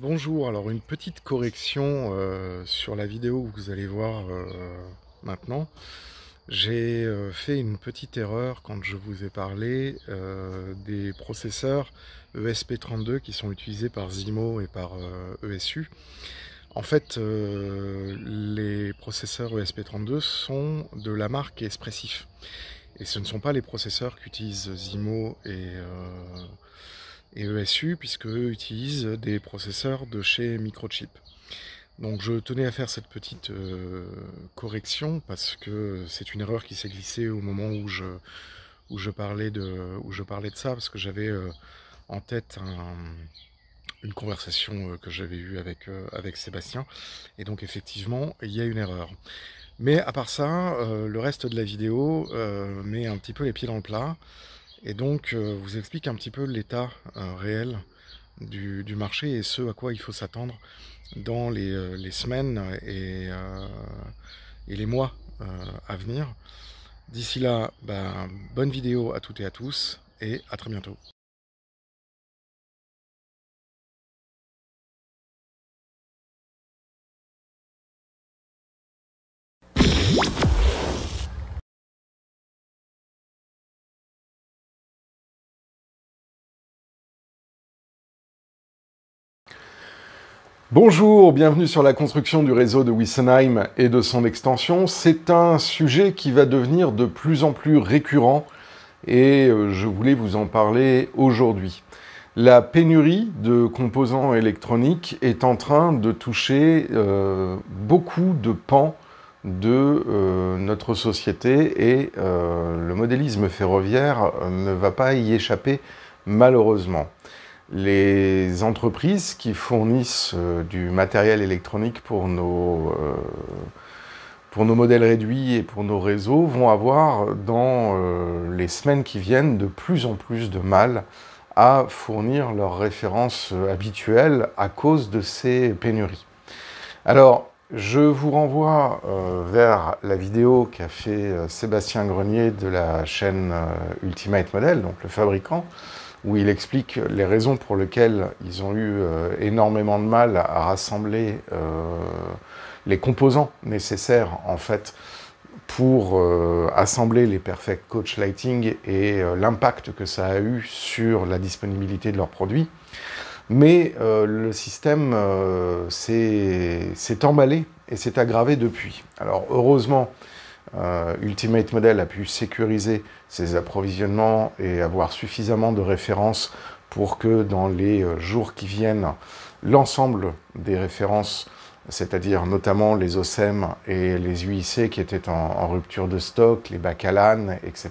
Bonjour, alors une petite correction euh, sur la vidéo que vous allez voir euh, maintenant. J'ai euh, fait une petite erreur quand je vous ai parlé des processeurs ESP32 qui sont utilisés par Zimo et par ESU. E en fait, les processeurs ESP32 sont de la marque Espressif. Et ce ne sont pas les processeurs qu'utilisent Zimo et et ESU, puisqu'eux utilisent des processeurs de chez Microchip. Donc je tenais à faire cette petite euh, correction parce que c'est une erreur qui s'est glissée au moment où je, où je, parlais, de, où je parlais de ça, parce que j'avais euh, en tête une conversation euh, que j'avais eue avec, avec Sébastien. Et donc effectivement, il y a une erreur. Mais à part ça, le reste de la vidéo met un petit peu les pieds dans le plat et donc euh, vous explique un petit peu l'état euh, réel du, marché et ce à quoi il faut s'attendre dans les, euh, semaines et, les mois à venir. D'ici là, bah, bonne vidéo à toutes et à tous et à très bientôt. Bonjour, bienvenue sur la construction du réseau de Wissenheim et de son extension. C'est un sujet qui va devenir de plus en plus récurrent et euh, je voulais vous en parler aujourd'hui. La pénurie de composants électroniques est en train de toucher euh, beaucoup de pans de euh, notre société et le modélisme ferroviaire ne va pas y échapper malheureusement les entreprises qui fournissent euh, du matériel électronique euh, pour nos, modèles réduits et pour nos réseaux vont avoir euh, dans les semaines qui viennent de plus en plus de mal à fournir leurs références habituelles à cause de ces pénuries. Alors, je vous renvoie vers la vidéo qu'a fait Sébastien Grenier de la chaîne Ultimate Model, donc le fabricant, où il explique les raisons pour lesquelles ils ont eu euh, énormément de mal à rassembler euh, les composants nécessaires en fait pour euh, assembler les Perfect Coach Lighting et l'impact que ça a eu sur la disponibilité de leurs produits. Mais le système s'est emballé et s'est aggravé depuis. Alors heureusement, euh, Ultimate Model a pu sécuriser ses approvisionnements et avoir suffisamment de références pour que dans les euh, jours qui viennent, l'ensemble des références, c'est-à-dire notamment les OSEM et les UIC qui étaient en, rupture de stock, les Bacalan, etc.,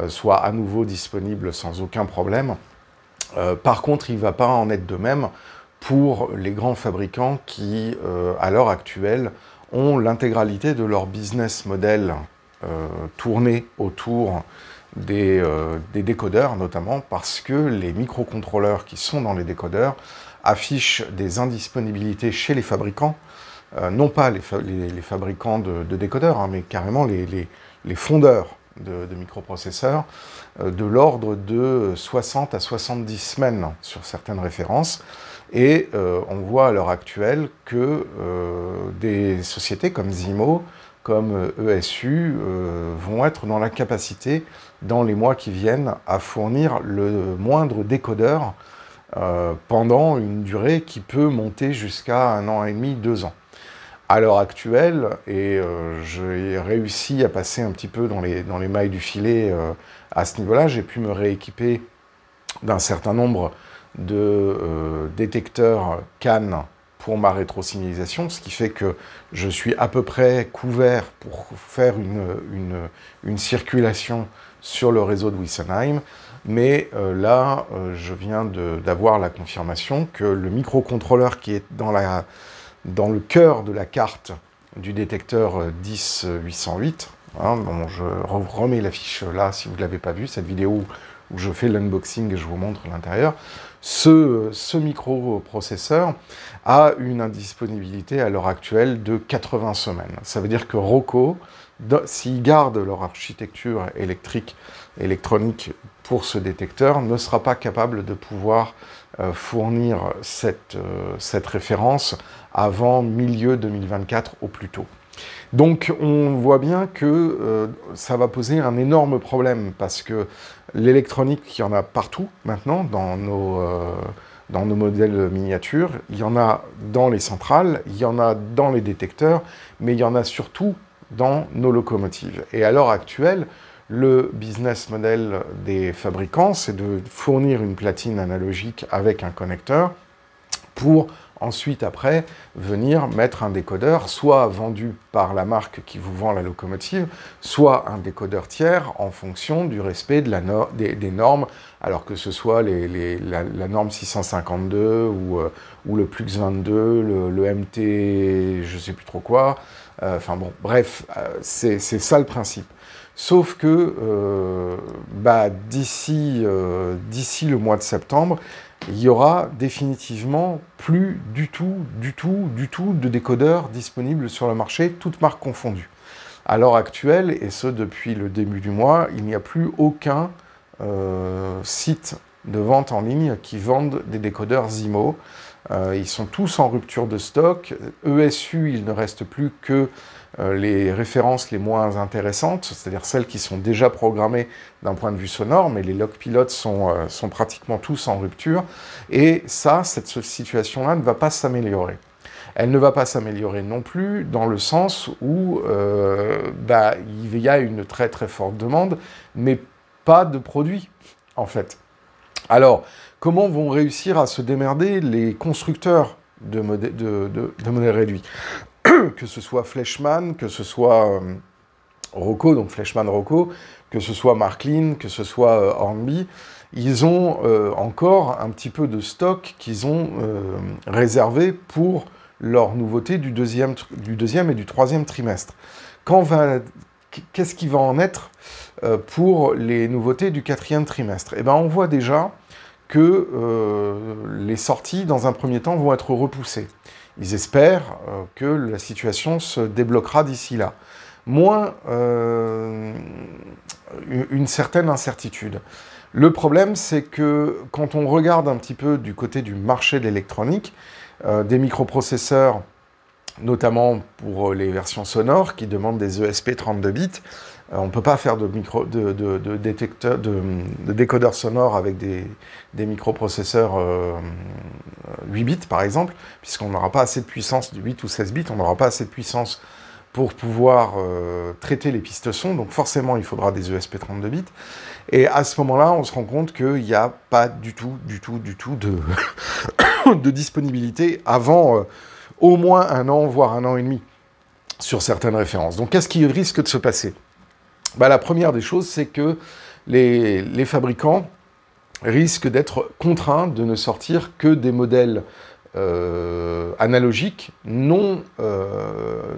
euh, soient à nouveau disponibles sans aucun problème. par contre, il ne va pas en être de même pour les grands fabricants qui, à l'heure actuelle, ont l'intégralité de leur business model euh, tourné autour euh, des, décodeurs, notamment parce que les microcontrôleurs qui sont dans les décodeurs affichent des indisponibilités chez les fabricants, euh, non pas les, fabricants de, décodeurs, hein, mais carrément les, fondeurs de microprocesseurs, de l'ordre de 60 à 70 semaines sur certaines références. Et euh, on voit à l'heure actuelle que euh, des sociétés comme Zimo, comme ESU, euh, e vont être dans la capacité, dans les mois qui viennent, à fournir le moindre décodeur pendant une durée qui peut monter jusqu'à un an et demi, deux ans. À l'heure actuelle, et j'ai réussi à passer un petit peu dans les mailles du filet à ce niveau-là, j'ai pu me rééquiper d'un certain nombre de euh, détecteur CAN pour ma rétro-signalisation ce qui fait que je suis à peu près couvert pour faire une, circulation sur le réseau de Wissenheim. Mais euh, là, euh, je viens d'avoir la confirmation que le microcontrôleur qui est dans, le cœur de la carte du détecteur 10808, hein, bon, je remets l'affiche là si vous ne l'avez pas vu, cette vidéo où je fais l'unboxing et je vous montre l'intérieur, ce, microprocesseur a une indisponibilité à l'heure actuelle de 80 semaines. Ça veut dire que Rocco, s'ils gardent leur architecture électrique, électronique pour ce détecteur, ne sera pas capable de pouvoir euh, fournir euh, cette, référence avant milieu 2024 au plus tôt. Donc on voit bien que euh, ça va poser un énorme problème parce que l'électronique, il y en a partout maintenant dans nos, euh, dans nos modèles miniatures. Il y en a dans les centrales, il y en a dans les détecteurs, mais il y en a surtout dans nos locomotives. Et à l'heure actuelle, le business model des fabricants, c'est de fournir une platine analogique avec un connecteur pour ensuite après venir mettre un décodeur, soit vendu par la marque qui vous vend la locomotive, soit un décodeur tiers en fonction du respect de des, normes, alors que ce soit la, norme 652 euh, ou, le Plux 22, le, MT, je ne sais plus trop quoi. Euh, enfin bon, bref, euh, c'est ça le principe. Sauf que bah, d'ici le mois de septembre, il y aura définitivement plus du tout, du tout, du tout de décodeurs disponibles sur le marché, toutes marques confondues. À l'heure actuelle, et ce depuis le début du mois, il n'y a plus aucun euh, site de vente en ligne qui vendent des décodeurs Zimo. Euh, ils sont tous en rupture de stock. ESU, il ne reste plus que euh, les références les moins intéressantes, c'est-à-dire celles qui sont déjà programmées d'un point de vue sonore, mais les logs pilotes sont, euh, sont pratiquement tous en rupture, et ça, cette situation-là ne va pas s'améliorer. Elle ne va pas s'améliorer non plus dans le sens où euh, bah, il y a une très très forte demande, mais pas de produits, en fait. Alors, comment vont réussir à se démerder les constructeurs de, de, de modèles réduits que ce soit Fleshman, que ce soit euh, Rocco, donc Fleischmann Rocco, que ce soit Marklin, que ce soit euh, Hornby, ils ont euh, encore un petit peu de stock qu'ils ont réservé pour leurs nouveautés du deuxième, du deuxième et du troisième trimestre. qu'est-ce qui va en être pour les nouveautés du quatrième trimestre Eh bien, on voit déjà que les sorties, dans un premier temps, vont être repoussées. Ils espèrent euh, que la situation se débloquera d'ici là. Moins euh, une certaine incertitude. Le problème, c'est que quand on regarde un petit peu du côté du marché de l'électronique, euh, des microprocesseurs, notamment pour les versions sonores qui demandent des ESP 32 bits, euh, on ne peut pas faire de, décodeur sonore avec des, microprocesseurs 8 euh, bits, par exemple, puisqu'on n'aura pas assez de puissance, de 8 ou 16 bits, on n'aura pas assez de puissance pour pouvoir euh, traiter les pistes son. Donc forcément, il faudra des ESP 32 bits. Et à ce moment-là, on se rend compte qu'il n'y a pas du tout, du tout, du tout de, disponibilité avant au moins un an, voire un an et demi sur certaines références. Donc qu'est-ce qui risque de se passer bah, la première des choses, c'est que les, fabricants risquent d'être contraints de ne sortir que des modèles euh, analogiques euh, euh,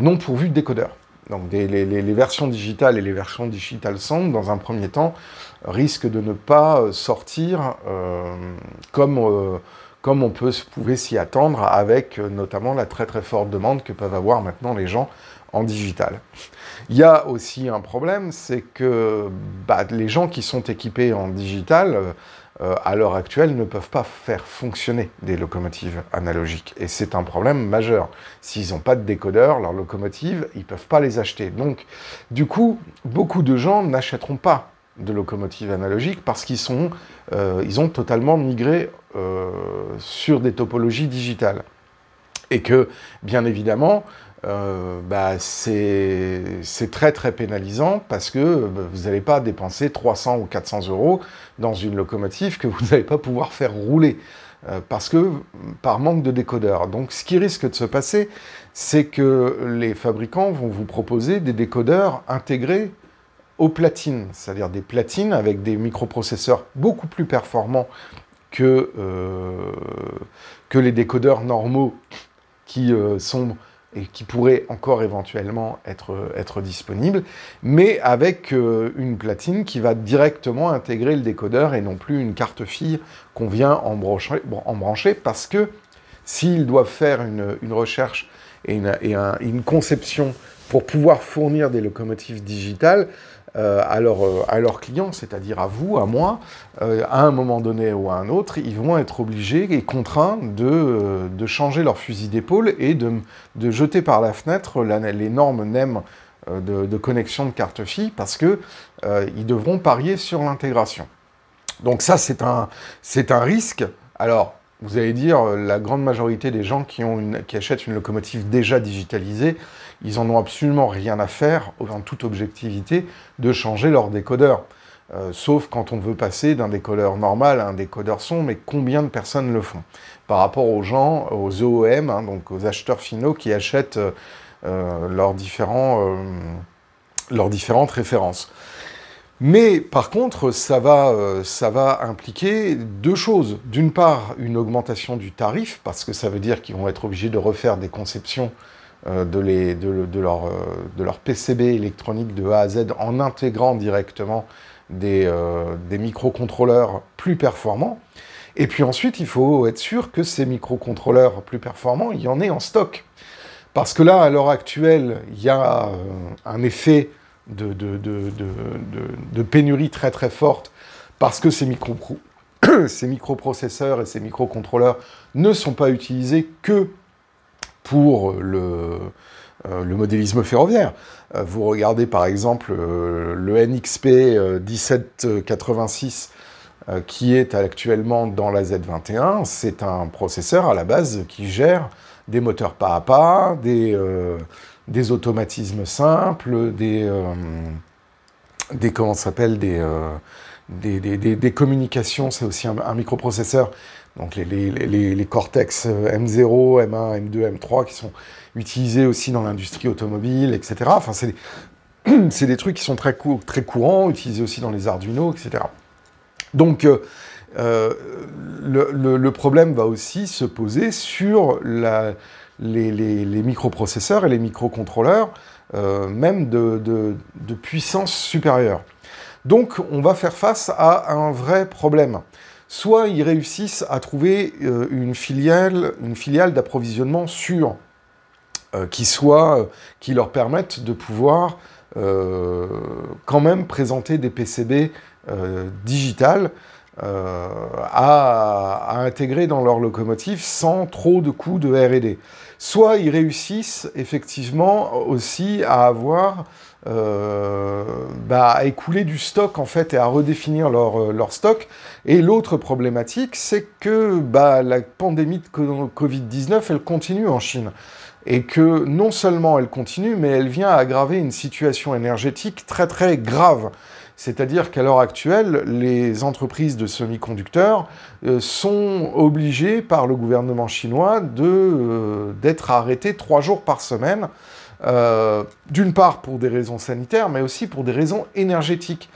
non, pourvus de décodeurs. Donc les, versions digitales et les versions digitales sans, dans un premier temps, risquent de ne pas sortir comme, comme on peut, pouvait s'y attendre avec notamment la très très forte demande que peuvent avoir maintenant les gens en digital. Il y a aussi un problème, c'est que bah, les gens qui sont équipés en digital, euh, à l'heure actuelle, ne peuvent pas faire fonctionner des locomotives analogiques. Et c'est un problème majeur. S'ils n'ont pas de décodeur, leurs locomotives, ils ne peuvent pas les acheter. Donc, du coup, beaucoup de gens n'achèteront pas de locomotives analogiques parce qu'ils euh, ont totalement migré euh, sur des topologies digitales. Et que, bien évidemment, euh, bah, c'est très très pénalisant parce que bah, vous n'allez pas dépenser 300 ou 400 euros dans une locomotive que vous n'allez pas pouvoir faire rouler euh, parce que par manque de décodeurs Donc ce qui risque de se passer, c'est que les fabricants vont vous proposer des décodeurs intégrés aux platines, c'est-à-dire des platines avec des microprocesseurs beaucoup plus performants que, euh, que les décodeurs normaux qui sont et qui pourrait encore éventuellement être, disponible, mais avec euh, une platine qui va directement intégrer le décodeur et non plus une carte fille qu'on vient embrancher, parce que s'ils doivent faire une, recherche et, une conception pour pouvoir fournir des locomotives digitales, euh, à, euh, à leurs clients, c'est-à-dire à vous, à moi, euh, à un moment donné ou à un autre, ils vont être obligés et contraints de, changer leur fusil d'épaule et de, jeter par la fenêtre l'énorme les normes NEM de, connexion de carte fille parce qu'ils devront parier sur l'intégration. Donc ça, c'est un, c'est un risque. Alors, vous allez dire, euh, la grande majorité des gens qui, ont qui achètent une locomotive déjà digitalisée, ils en ont absolument rien à faire, en toute objectivité, de changer leur décodeur. Euh, sauf quand on veut passer d'un décodeur normal à un décodeur son, mais combien de personnes le font Par rapport aux gens, aux OEM, hein, donc aux acheteurs finaux qui achètent euh, leurs, leurs différentes références. Mais par contre, euh, ça va, impliquer deux choses. D'une part, une augmentation du tarif, parce que ça veut dire qu'ils vont être obligés de refaire des conceptions euh, de, leur, euh, PCB électronique de A à Z en intégrant directement des, des microcontrôleurs plus performants. Et puis ensuite, il faut être sûr que ces microcontrôleurs plus performants, il y en ait en stock. Parce que là, à l'heure actuelle, il y a un effet de, pénurie très très forte parce que ces, ces microprocesseurs et ces microcontrôleurs ne sont pas utilisés que pour le, euh, modélisme ferroviaire. Euh, vous regardez par exemple euh, le NXP 1786 qui est actuellement dans la Z21. C'est un processeur à la base qui gère des moteurs pas à pas, des, des automatismes simples, des, euh, s'appelle, euh, des, des, communications, c'est aussi un, microprocesseur. Donc les, les, Cortex M0, M1, M2, M3 qui sont utilisés aussi dans l'industrie automobile, etc. Enfin, c'est des, trucs qui sont très, très courants, utilisés aussi dans les Arduino, etc. Donc, euh, le, problème va aussi se poser sur la, les, microprocesseurs et les microcontrôleurs, euh, même de, puissance supérieure. Donc on va faire face à un vrai problème. Soit ils réussissent à trouver euh, une filiale, d'approvisionnement sûre, euh, qui, qui leur permette de pouvoir quand même présenter des PCB digitales euh, à, intégrer dans leur locomotive sans trop de coûts de RD. Soit ils réussissent effectivement aussi à avoir euh, bah, à écouler du stock en fait et à redéfinir leur, euh, leur stock. Et l'autre problématique, c'est que bah, la pandémie de Covid-19, elle continue en Chine. Et que non seulement elle continue, mais elle vient aggraver une situation énergétique très très grave. C'est-à-dire qu'à l'heure actuelle, les entreprises de semi-conducteurs euh, sont obligées par le gouvernement chinois euh, d'être arrêtées trois jours par semaine, euh, d'une part pour des raisons sanitaires, mais aussi pour des raisons énergétiques.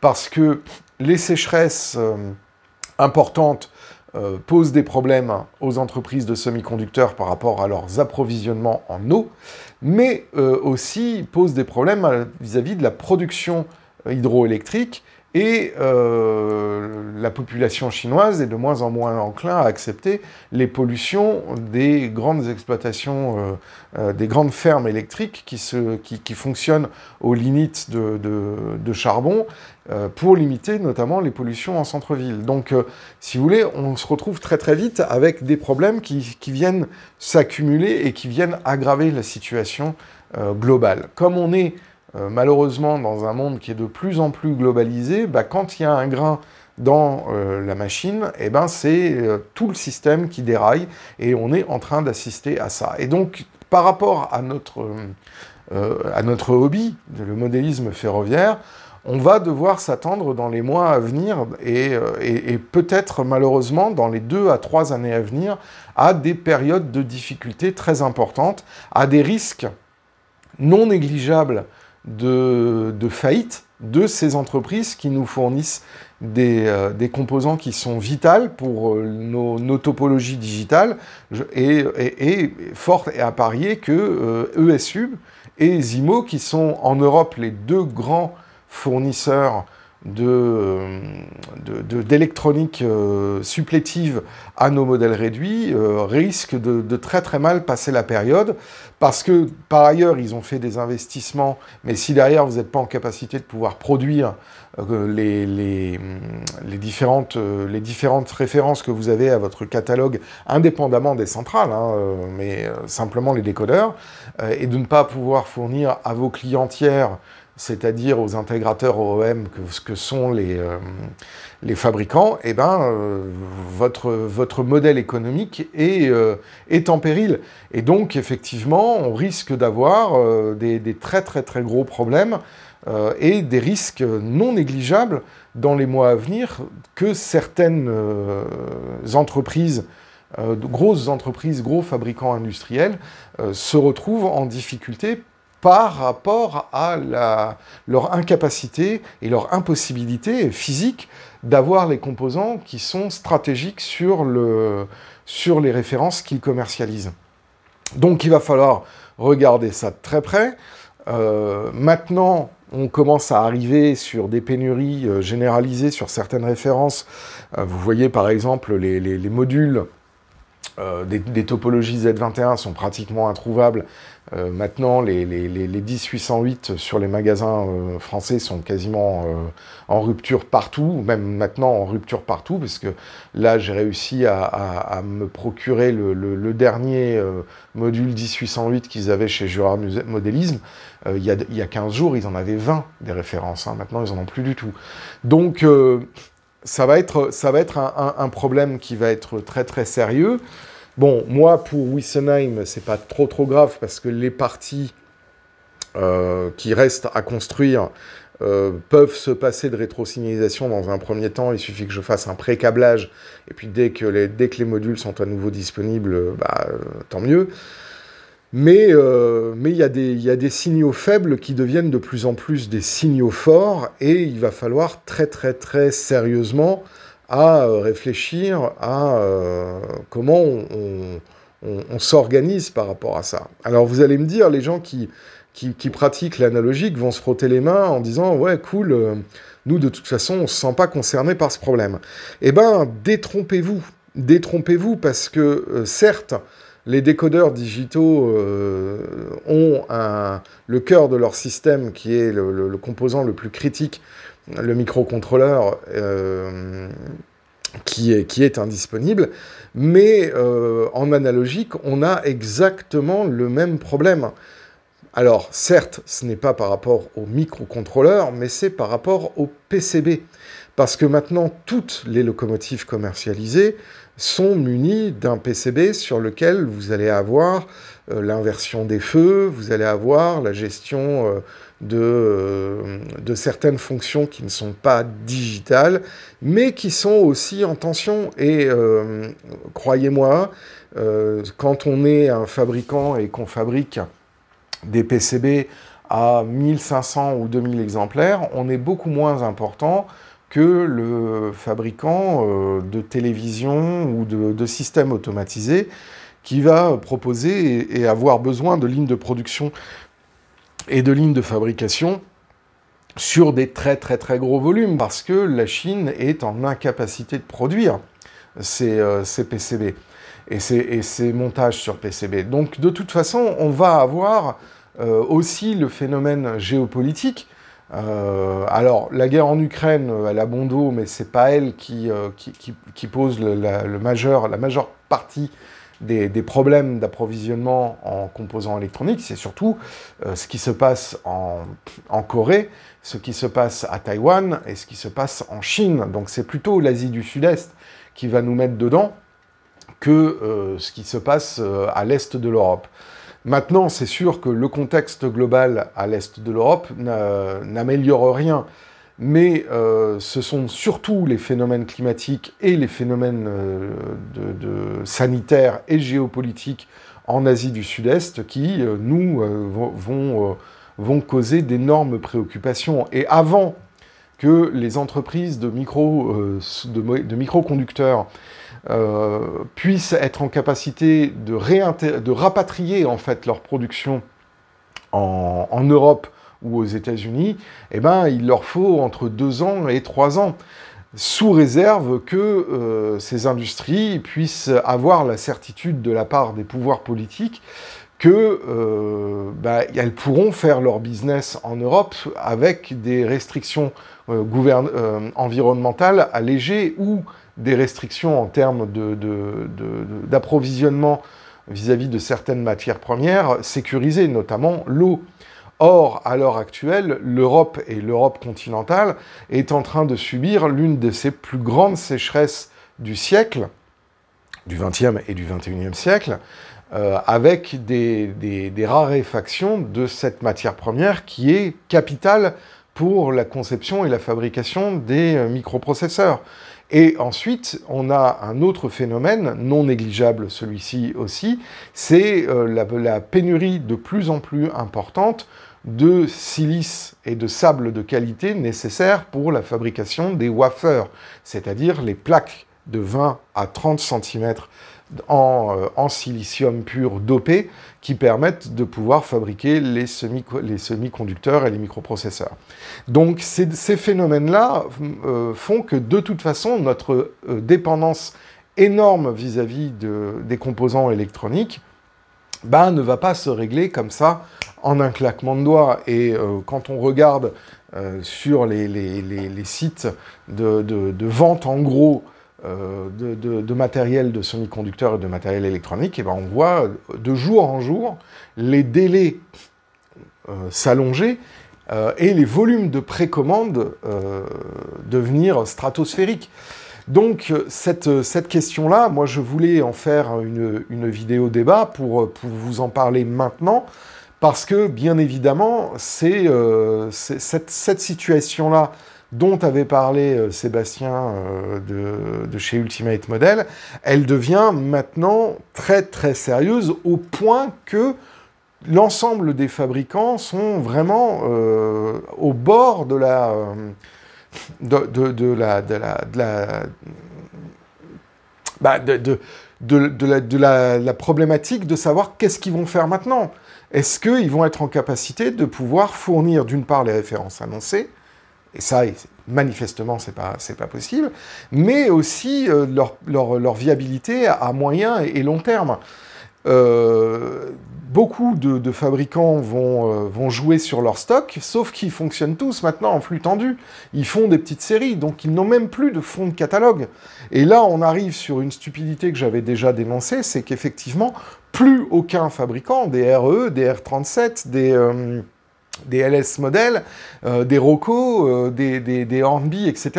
Parce que les sécheresses importantes posent des problèmes aux entreprises de semi-conducteurs par rapport à leurs approvisionnements en eau, mais aussi posent des problèmes vis à -vis de la production hydroélectriques, et euh, la population chinoise est de moins en moins enclin à accepter les pollutions des grandes exploitations, euh, euh, des grandes fermes électriques qui, se, qui, fonctionnent aux limites de, de, de charbon pour limiter notamment les pollutions en centre-ville. Donc, si vous voulez, on se retrouve très très vite avec des problèmes qui, qui viennent s'accumuler et qui viennent aggraver la situation globale. Comme on est euh, malheureusement, dans un monde qui est de plus en plus globalisé, bah, quand il y a un grain dans euh, la machine, eh ben, c'est euh, tout le système qui déraille et on est en train d'assister à ça. Et donc, par rapport à notre, hobby, le modélisme ferroviaire, on va devoir s'attendre dans les mois à venir et, et peut-être malheureusement dans les deux à trois années à venir à des périodes de difficultés très importantes, à des risques non négligeables de, faillite de ces entreprises qui nous fournissent des, euh, composants qui sont vitaux pour euh, nos, topologies digitales et, fortes et à parier que ESUB euh, e et Zimo, qui sont en Europe les deux grands fournisseurs euh, d'électronique de, euh, supplétive à nos modèles réduits euh, risque de, très très mal passer la période parce que par ailleurs ils ont fait des investissements, mais si derrière vous n'êtes pas en capacité de pouvoir produire hum, les, différentes, les différentes références que vous avez à votre catalogue, indépendamment des centrales, hein, mais simplement les décodeurs, et de ne pas pouvoir fournir à vos clients tiers c'est-à-dire aux intégrateurs OEM que, ce que sont les, euh, les fabricants, eh ben, euh, votre, votre modèle économique est, euh, est en péril. Et donc, effectivement, on risque d'avoir des, très très très gros problèmes et des risques non négligeables dans les mois à venir que certaines entreprises grosses entreprises, gros fabricants industriels, se retrouvent en difficulté par rapport à leur incapacité et leur impossibilité physique d'avoir les composants qui sont stratégiques sur, les références qu'ils commercialisent. Donc il va falloir regarder ça de très près. Euh, maintenant, on commence à arriver sur des pénuries euh, généralisées sur certaines références. Euh, vous voyez par exemple les modules euh, des, topologies Z21 sont pratiquement introuvables. Euh, maintenant, les, les, 10808 sur les magasins euh, français sont quasiment en rupture partout, même maintenant en rupture partout, parce que là, j'ai réussi à, me procurer le, dernier module 10808 qu'ils avaient chez Jura Modélisme. Il y, a, 15 jours, ils en avaient 20 des références. Hein. Maintenant, ils n'en ont plus du tout. Donc, ça va être, ça va être un, problème qui va être très très sérieux. Bon, moi pour Wissenheim, c'est pas trop trop grave parce que les parties euh, qui restent à construire euh, peuvent se passer de rétrosignalisation dans un premier temps. Il suffit que je fasse un pré-câblage et puis dès que les, dès que les modules sont à nouveau disponibles, bah, euh, tant mieux. Mais euh, il y, a des, signaux faibles qui deviennent de plus en plus des signaux forts et il va falloir très très très sérieusement à euh, réfléchir à euh, comment on, s'organise par rapport à ça. Alors vous allez me dire, les gens qui, qui, pratiquent l'analogique vont se frotter les mains en disant ouais cool, nous de toute façon on ne se sent pas concerné par ce problème. Eh ben détrompez-vous, détrompez-vous parce que certes les décodeurs digitaux euh, ont le cœur de leur système qui est le, composant le plus critique, le microcontrôleur. Euh, qui est, indisponible. Mais euh, en analogique, on a exactement le même problème. Alors, certes, ce n'est pas par rapport au microcontrôleur, mais c'est par rapport au PCB. Parce que maintenant, toutes les locomotives commercialisées sont munis d'un PCB sur lequel vous allez avoir euh, l'inversion des feux, vous allez avoir la gestion euh, de, euh, de, certaines fonctions qui ne sont pas digitales, mais qui sont aussi en tension. Et croyez-moi, quand on est un fabricant et qu'on fabrique des PCB à 1500 ou 2000 exemplaires, on est beaucoup moins important que le fabricant euh, de télévision ou de, système systèmes automatisés qui va proposer et, avoir besoin de lignes de production et de lignes de fabrication sur des très très très gros volumes parce que la Chine est en incapacité de produire ces, euh, PCB et ces, montages sur PCB. Donc de toute façon, on va avoir euh, aussi le phénomène géopolitique euh, alors, la guerre en Ukraine, euh, elle a bon dos, mais c'est pas elle qui, euh, pose la, majeure partie des, problèmes d'approvisionnement en composants électroniques. C'est surtout ce qui se passe en, en, Corée, ce qui se passe à Taïwan et ce qui se passe en Chine. Donc, c'est plutôt l'Asie du Sud-Est qui va nous mettre dedans que ce qui se passe à l'Est de l'Europe. Maintenant, c'est sûr que le contexte global à l'est de l'Europe n'améliore rien, mais euh, ce sont surtout les phénomènes climatiques et les phénomènes euh, sanitaires et géopolitiques en Asie du Sud-Est qui, euh, nous, vont, causer d'énormes préoccupations. Et avant que les entreprises de micro, de, de microconducteurs euh, puissent être en capacité de, de, rapatrier en fait leur production en, Europe ou aux États-Unis, eh ben, il leur faut entre deux ans et trois ans, sous réserve que euh, ces industries puissent avoir la certitude de la part des pouvoirs politiques que euh, ben, elles pourront faire leur business en Europe avec des restrictions environnementales allégées ou des restrictions en termes d'approvisionnement de, vis-à-vis de certaines matières premières sécurisées, notamment l'eau. Or, à l'heure actuelle, l'Europe et l'Europe continentale est en train de subir l'une de ses plus grandes sécheresses du siècle, du XXe et du XXIe siècle, euh, avec des, des, raréfactions de cette matière première qui est capitale pour la conception et la fabrication des euh, microprocesseurs. Et ensuite, on a un autre phénomène, non négligeable celui-ci aussi, c'est euh, la, pénurie de plus en plus importante de silice et de sable de qualité nécessaires pour la fabrication des wafers, c'est-à-dire les plaques de 20 à 30 cm euh, en, silicium pur dopé qui permettent de pouvoir fabriquer les, semi semi-conducteurs et les microprocesseurs. Donc ces, phénomènes-là euh, font que de toute façon, notre euh, dépendance énorme vis-à-vis des composants électroniques bah, ne va pas se régler comme ça en un claquement de doigts. Et quand on regarde sur les, sites de, de, vente en gros euh, de, matériel de semi-conducteurs et de matériel électronique, et ben on voit de jour en jour les délais euh, s'allonger euh, et les volumes de précommande devenir stratosphériques. Donc cette, cette question-là, moi je voulais en faire une, une vidéo débat pour, pour, vous en parler maintenant, parce que bien évidemment, c'est cette, cette situation-là dont avait parlé euh, Sébastien euh, de, chez Ultimate Model, elle devient maintenant très très sérieuse au point que l'ensemble des fabricants sont vraiment euh, au bord de la, de, de, de la, de la, de bah, la, problématique de savoir qu'est-ce qu'ils vont faire maintenant. Est-ce qu'ils vont être en capacité de pouvoir fournir d'une part les références annoncées et ça, manifestement, c'est pas, pas possible. Mais aussi euh, leur, viabilité à moyen et long terme. Euh, beaucoup de, fabricants vont, euh, vont, jouer sur leur stock, sauf qu'ils fonctionnent tous maintenant en flux tendu. Ils font des petites séries, donc ils n'ont même plus de fonds de catalogue. Et là, on arrive sur une stupidité que j'avais déjà dénoncée, c'est qu'effectivement, plus aucun fabricant, des RE, des R37, des des LS modèles, euh, des Rocco, euh, des, des, Hornby, etc.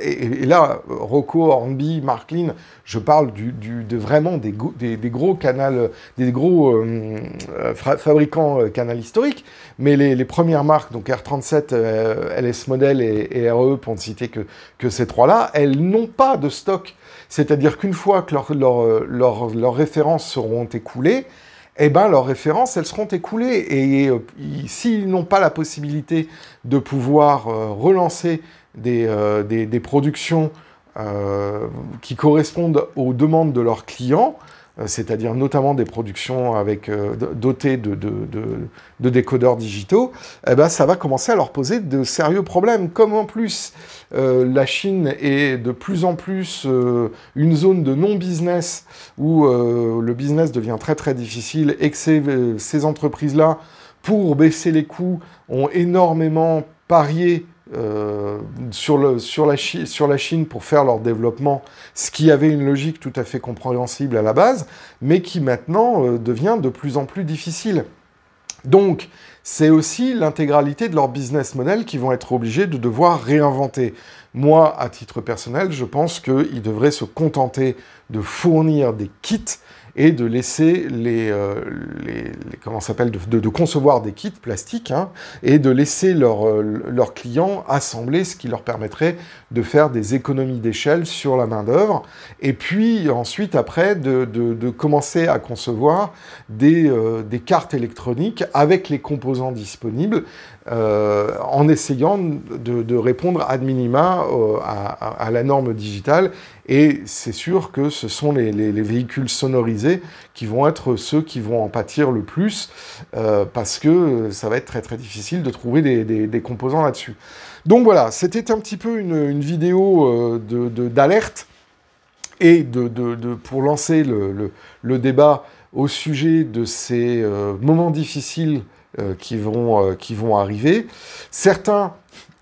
Et, là, Rocco, Hornby, Marklin, je parle de vraiment des, gros canals, des gros euh, fabricants canal historiques, mais les, premières marques, donc R37, LS Model et, RE, e, pour ne citer que, ces trois-là, elles n'ont pas de stock. C'est-à-dire qu'une fois que leurs références seront écoulées, eh ben, leurs références, elles seront écoulées. Et, euh, s'ils n'ont pas la possibilité de pouvoir euh, relancer des euh, productions qui correspondent aux demandes de leurs clients, euh, c'est-à-dire notamment des productions avec, euh, dotées de, décodeurs digitaux, eh ben, ça va commencer à leur poser de sérieux problèmes. Comme en plus, euh, la Chine est de plus en plus une zone de non-business où le business devient très très difficile et que ces entreprises-là, pour baisser les coûts, ont énormément parié euh, sur, la Chine, pour faire leur développement, ce qui avait une logique tout à fait compréhensible à la base, mais qui maintenant euh, devient de plus en plus difficile. Donc, c'est aussi l'intégralité de leur business model qu'ils vont être obligés de devoir réinventer. Moi, à titre personnel, je pense qu'ils devraient se contenter de fournir des kits et de laisser les, euh, comment s'appelle, de, concevoir des kits plastiques hein, et de laisser euh, leurs clients assembler ce qui leur permettrait de faire des économies d'échelle sur la main-d'œuvre, et puis ensuite, après, de, commencer à concevoir euh, des, cartes électroniques avec les composants disponibles, euh, en essayant de, répondre ad minima euh, à, la norme digitale. Et c'est sûr que ce sont les, véhicules sonorisés qui vont être ceux qui vont en pâtir le plus, parce que ça va être très très difficile de trouver des composants là-dessus. Donc voilà, c'était un petit peu une, vidéo euh, d'alerte et de, pour lancer le, débat au sujet de ces euh, moments difficiles euh, qui, vont, qui vont arriver. Certains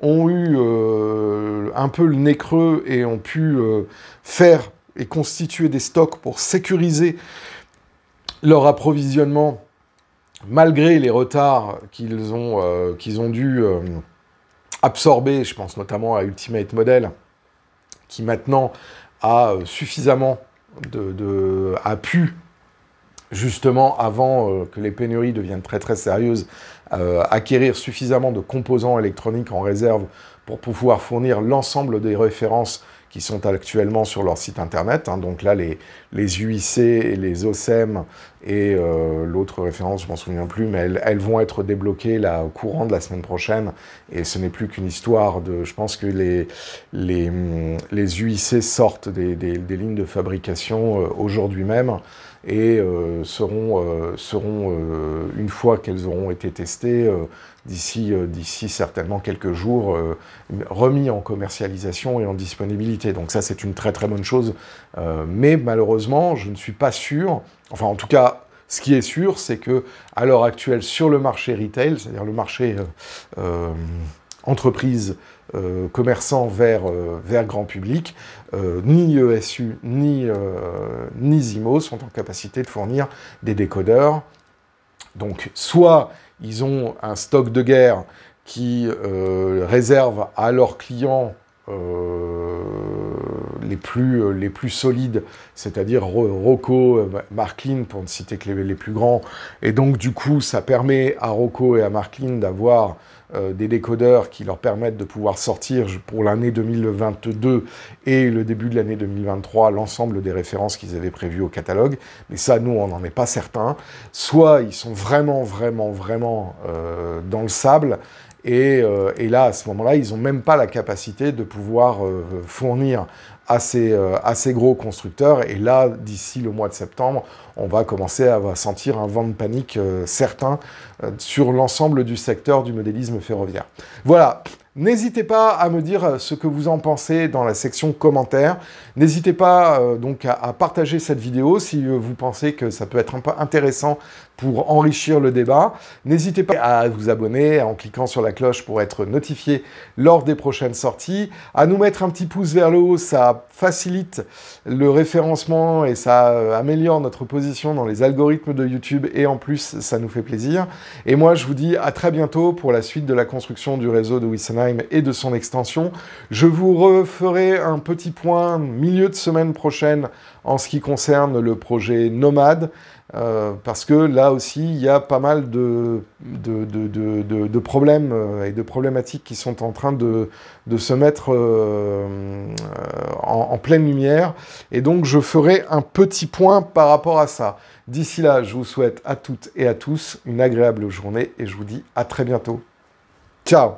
ont eu un peu le nez creux et ont pu faire et constituer des stocks pour sécuriser leur approvisionnement malgré les retards qu'ils ont, qu'ils ont dû absorber je pense notamment à Ultimate Model, qui maintenant a euh, suffisamment de, a pu justement avant euh, que les pénuries deviennent très très sérieuses, euh, acquérir suffisamment de composants électroniques en réserve pour pouvoir fournir l'ensemble des références qui sont actuellement sur leur site internet. Hein. donc là, les, les UIC et les OSEM et euh, l'autre référence, je m'en souviens plus, mais elles, vont être débloquées là, au courant de la semaine prochaine. Et ce n'est plus qu'une histoire de... Je pense que les, les, les UIC sortent des, lignes de fabrication euh, aujourd'hui même et euh, seront, seront une fois qu'elles auront été testées, d'ici euh, d'ici certainement quelques jours euh, remis en commercialisation et en disponibilité. Donc ça c'est une très très bonne chose. Euh, mais malheureusement, je ne suis pas sûr, enfin en tout cas ce qui est sûr, c'est que à l'heure actuelle, sur le marché retail, c'est-à-dire le marché entreprise, commerçant vers, vers, grand public, ni ESU ni, ni Zimo sont en capacité de fournir des décodeurs. Donc, soit ils ont un stock de guerre qui euh, réserve à leurs clients euh, les, plus, euh, les plus solides, c'est-à-dire Rocco, euh, Marklin, pour ne citer que les, plus grands. Et donc, du coup, ça permet à Rocco et à Marklin d'avoir des décodeurs qui leur permettent de pouvoir sortir pour l'année 2022 et le début de l'année 2023 l'ensemble des références qu'ils avaient prévues au catalogue. Mais ça, nous, on n'en est pas certain. Soit ils sont vraiment, vraiment, vraiment dans le sable euh, et, là, à ce moment-là, ils n'ont même pas la capacité de pouvoir euh, fournir euh, à ces, gros constructeurs. Et là, d'ici le mois de septembre, on va commencer à sentir un vent de panique certain sur l'ensemble du secteur du modélisme ferroviaire. Voilà. N'hésitez pas à me dire ce que vous en pensez dans la section commentaires. N'hésitez pas donc à, partager cette vidéo si vous pensez que ça peut être un peu intéressant pour enrichir le débat. N'hésitez pas à vous abonner en cliquant sur la cloche pour être notifié lors des prochaines sorties, à nous mettre un petit pouce vers le haut, ça facilite le référencement et ça euh, améliore notre position dans les algorithmes de YouTube et en plus ça nous fait plaisir. Et moi je vous dis à très bientôt pour la suite de la construction du réseau de Wissenheim et de son extension. Je vous referai un petit point milieu de semaine prochaine en ce qui concerne le projet Nomade. Euh, parce que là aussi, il y a pas mal de, problèmes euh, et de problématiques qui sont en train de, se mettre euh, en, pleine lumière. Et donc, je ferai un petit point par rapport à ça. D'ici là, je vous souhaite à toutes et à tous une agréable journée et je vous dis à très bientôt. Ciao